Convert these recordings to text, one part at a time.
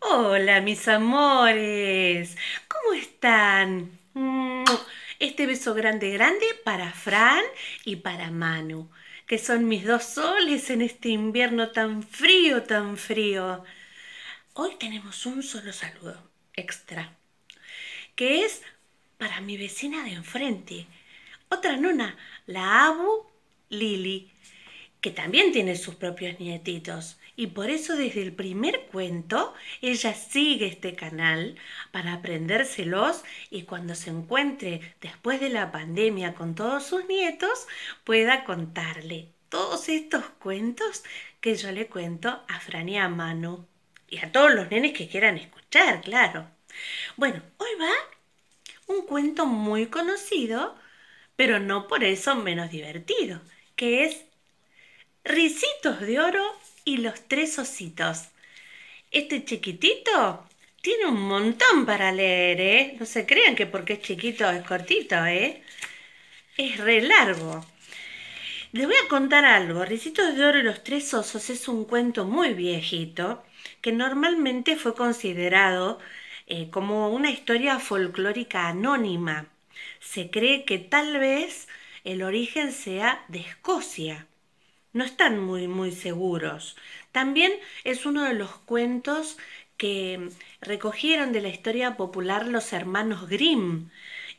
Hola mis amores, ¿cómo están? Mm, este beso grande, grande para Fran y para Manu, que son mis dos soles en este invierno tan frío, tan frío. Hoy tenemos un solo saludo extra, que es para mi vecina de enfrente, otra nuna, la Abu Lili, que también tiene sus propios nietitos. Y por eso desde el primer cuento ella sigue este canal para aprendérselos y cuando se encuentre después de la pandemia con todos sus nietos pueda contarle todos estos cuentos que yo le cuento a Fran a Manu y a todos los nenes que quieran escuchar, claro. Bueno, hoy va un cuento muy conocido, pero no por eso menos divertido, que es Ricitos de Oro y los Tres Ositos. Este chiquitito tiene un montón para leer, ¿eh? No se crean que porque es chiquito es cortito, ¿eh? Es re largo. Les voy a contar algo. Ricitos de Oro y los Tres Osos es un cuento muy viejito que normalmente fue considerado eh, como una historia folclórica anónima. Se cree que tal vez el origen sea de Escocia no están muy, muy seguros. También es uno de los cuentos que recogieron de la historia popular los hermanos Grimm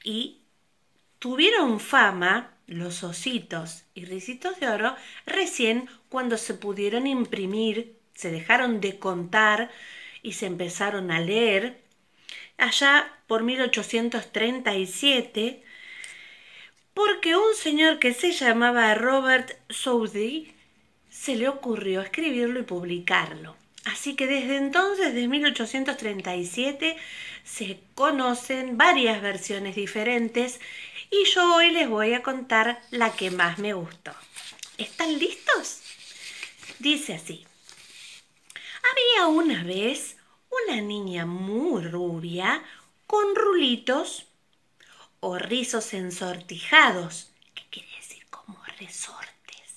y tuvieron fama los ositos y risitos de oro recién cuando se pudieron imprimir, se dejaron de contar y se empezaron a leer allá por 1837 porque un señor que se llamaba Robert Southey se le ocurrió escribirlo y publicarlo. Así que desde entonces, desde 1837, se conocen varias versiones diferentes y yo hoy les voy a contar la que más me gustó. ¿Están listos? Dice así. Había una vez una niña muy rubia con rulitos o rizos ensortijados, que quiere decir como resortes,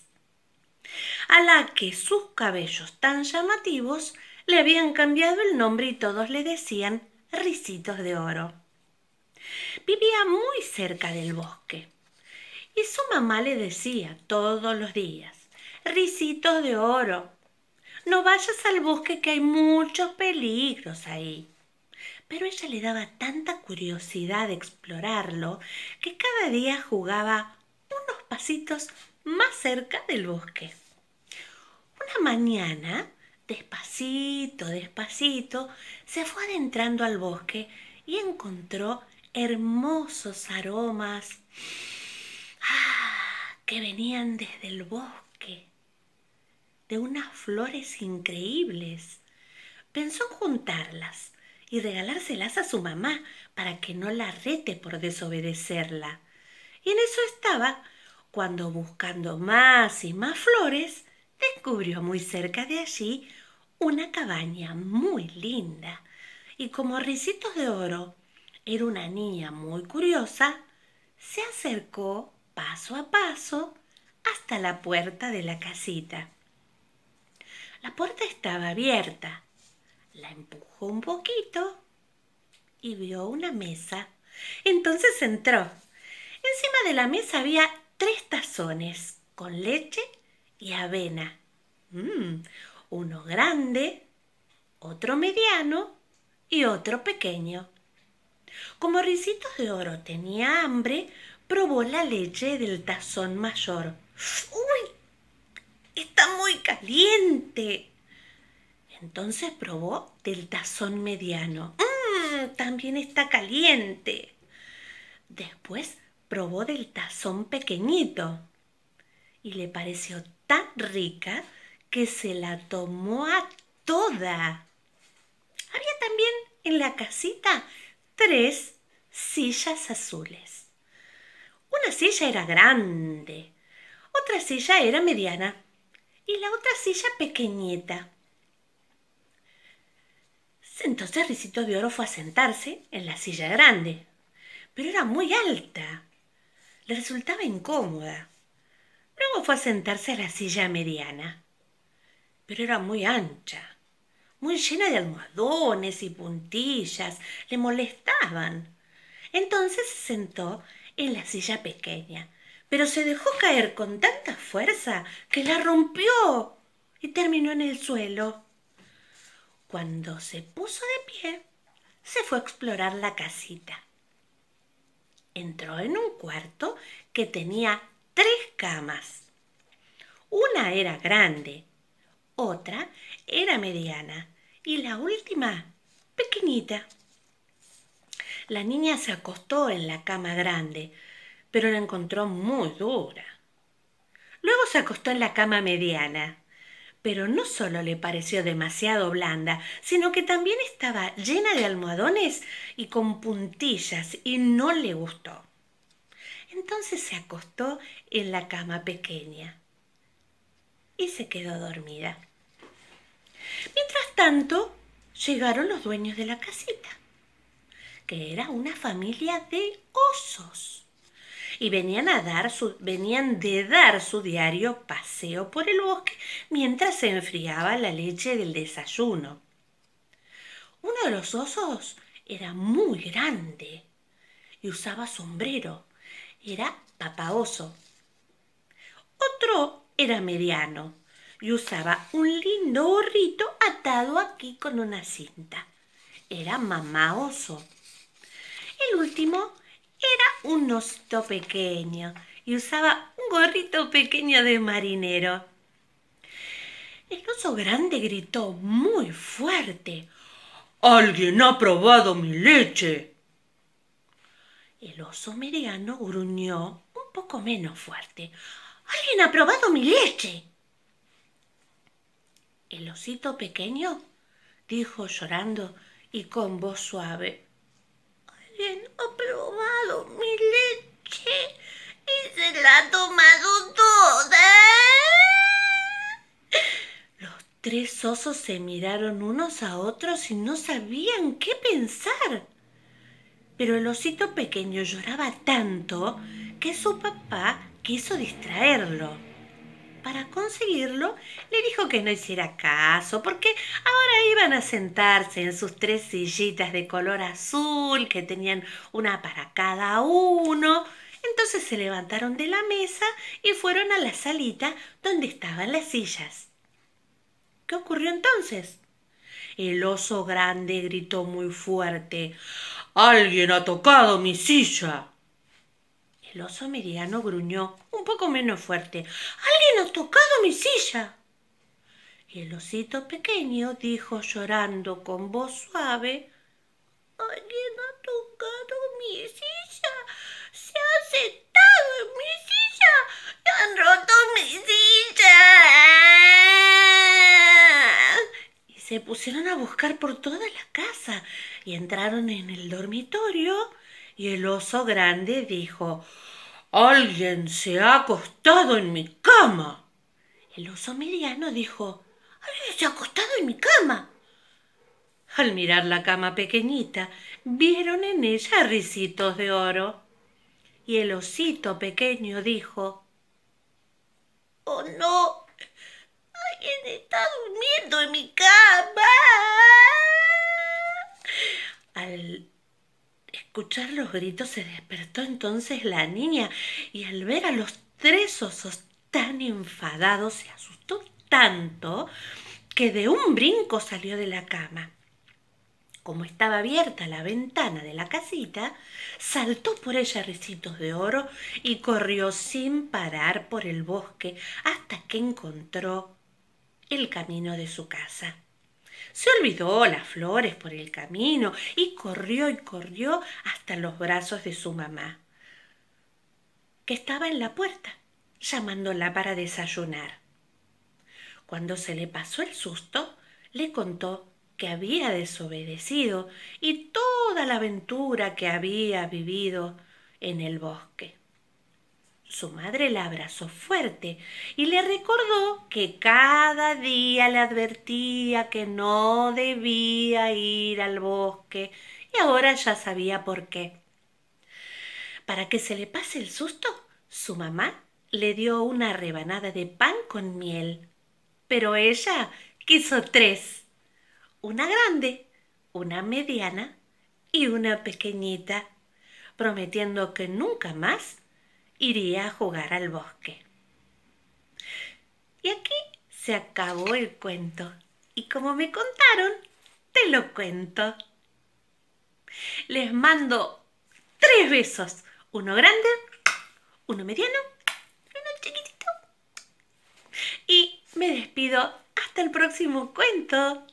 a la que sus cabellos tan llamativos le habían cambiado el nombre y todos le decían risitos de Oro. Vivía muy cerca del bosque y su mamá le decía todos los días, risitos de Oro, no vayas al bosque que hay muchos peligros ahí pero ella le daba tanta curiosidad de explorarlo que cada día jugaba unos pasitos más cerca del bosque. Una mañana, despacito, despacito, se fue adentrando al bosque y encontró hermosos aromas ah, que venían desde el bosque, de unas flores increíbles. Pensó juntarlas y regalárselas a su mamá para que no la rete por desobedecerla. Y en eso estaba cuando buscando más y más flores, descubrió muy cerca de allí una cabaña muy linda y como ricitos de oro. Era una niña muy curiosa, se acercó paso a paso hasta la puerta de la casita. La puerta estaba abierta la empujó un poquito y vio una mesa. Entonces entró. Encima de la mesa había tres tazones con leche y avena. Mm, uno grande, otro mediano y otro pequeño. Como Ricitos de Oro tenía hambre, probó la leche del tazón mayor. ¡Uy! Está muy caliente, entonces probó del tazón mediano. ¡Mmm! También está caliente. Después probó del tazón pequeñito y le pareció tan rica que se la tomó a toda. Había también en la casita tres sillas azules. Una silla era grande, otra silla era mediana y la otra silla pequeñita. Entonces Ricito de Oro fue a sentarse en la silla grande, pero era muy alta. Le resultaba incómoda. Luego fue a sentarse a la silla mediana, pero era muy ancha, muy llena de almohadones y puntillas, le molestaban. Entonces se sentó en la silla pequeña, pero se dejó caer con tanta fuerza que la rompió y terminó en el suelo. Cuando se puso de pie, se fue a explorar la casita. Entró en un cuarto que tenía tres camas. Una era grande, otra era mediana y la última pequeñita. La niña se acostó en la cama grande, pero la encontró muy dura. Luego se acostó en la cama mediana pero no solo le pareció demasiado blanda, sino que también estaba llena de almohadones y con puntillas y no le gustó. Entonces se acostó en la cama pequeña y se quedó dormida. Mientras tanto, llegaron los dueños de la casita, que era una familia de osos y venían, a venían de dar su diario paseo por el bosque mientras se enfriaba la leche del desayuno. Uno de los osos era muy grande y usaba sombrero. Era Papa oso. Otro era mediano y usaba un lindo gorrito atado aquí con una cinta. Era mamá oso. El último era un osito pequeño y usaba un gorrito pequeño de marinero. El oso grande gritó muy fuerte. ¡Alguien ha probado mi leche! El oso mediano gruñó un poco menos fuerte. ¡Alguien ha probado mi leche! El osito pequeño dijo llorando y con voz suave. Bien, ha probado mi leche y se la ha tomado toda. ¿eh? Los tres osos se miraron unos a otros y no sabían qué pensar. Pero el osito pequeño lloraba tanto que su papá quiso distraerlo para conseguirlo, le dijo que no hiciera caso, porque ahora iban a sentarse en sus tres sillitas de color azul, que tenían una para cada uno. Entonces se levantaron de la mesa y fueron a la salita donde estaban las sillas. ¿Qué ocurrió entonces? El oso grande gritó muy fuerte. Alguien ha tocado mi silla. El oso mediano gruñó, un poco menos fuerte. ¡Alguien ha tocado mi silla! Y el osito pequeño dijo llorando con voz suave, Alguien ha tocado mi silla, se ha sentado en mi silla, han roto mi silla. Y se pusieron a buscar por toda la casa y entraron en el dormitorio y el oso grande dijo, Alguien se ha acostado en mi cama. El oso mediano dijo, Alguien se ha acostado en mi cama. Al mirar la cama pequeñita, vieron en ella risitos de oro. Y el osito pequeño dijo, Oh no, alguien está durmiendo en mi cama. Al escuchar los gritos se despertó entonces la niña y al ver a los tres osos tan enfadados se asustó tanto que de un brinco salió de la cama. Como estaba abierta la ventana de la casita, saltó por ella recitos de oro y corrió sin parar por el bosque hasta que encontró el camino de su casa. Se olvidó las flores por el camino y corrió y corrió hasta los brazos de su mamá, que estaba en la puerta, llamándola para desayunar. Cuando se le pasó el susto, le contó que había desobedecido y toda la aventura que había vivido en el bosque. Su madre la abrazó fuerte y le recordó que cada día le advertía que no debía ir al bosque y ahora ya sabía por qué. Para que se le pase el susto, su mamá le dio una rebanada de pan con miel, pero ella quiso tres, una grande, una mediana y una pequeñita, prometiendo que nunca más iría a jugar al bosque. Y aquí se acabó el cuento. Y como me contaron, te lo cuento. Les mando tres besos. Uno grande, uno mediano y uno chiquitito. Y me despido hasta el próximo cuento.